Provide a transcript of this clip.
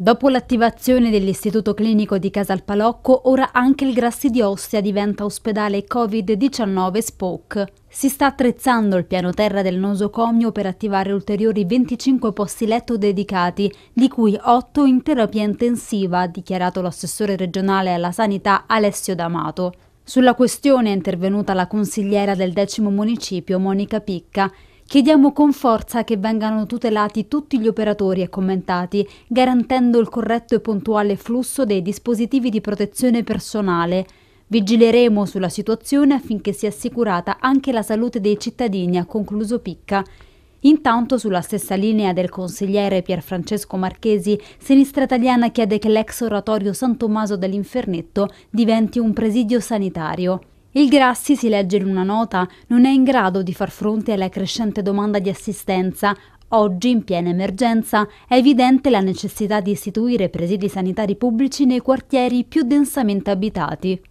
Dopo l'attivazione dell'Istituto Clinico di Casalpalocco, ora anche il Grassi di Ostia diventa ospedale Covid-19 SPOC. Si sta attrezzando il piano terra del nosocomio per attivare ulteriori 25 posti letto dedicati, di cui 8 in terapia intensiva, ha dichiarato l'assessore regionale alla sanità Alessio D'Amato. Sulla questione è intervenuta la consigliera del decimo municipio Monica Picca, Chiediamo con forza che vengano tutelati tutti gli operatori e commentati, garantendo il corretto e puntuale flusso dei dispositivi di protezione personale. Vigileremo sulla situazione affinché sia assicurata anche la salute dei cittadini, ha concluso Picca. Intanto, sulla stessa linea del consigliere Pierfrancesco Marchesi, Sinistra Italiana chiede che l'ex oratorio San Tommaso dell'Infernetto diventi un presidio sanitario. Il Grassi, si legge in una nota, non è in grado di far fronte alla crescente domanda di assistenza. Oggi, in piena emergenza, è evidente la necessità di istituire presidi sanitari pubblici nei quartieri più densamente abitati.